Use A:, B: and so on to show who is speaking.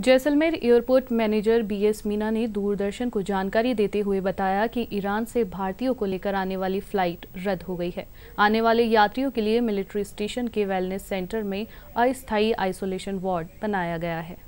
A: Jaisalmer airport manager BS Meena ने दूरदर्शन को जानकारी देते हुए बताया कि ईरान से भारतीयों को लेकर आने वाली फ्लाइट रद्द हो गई है आने वाले यात्रियों के लिए मिलिट्री स्टेशन के वेलनेस सेंटर में अस्थायी आइसोलेशन वार्ड बनाया गया है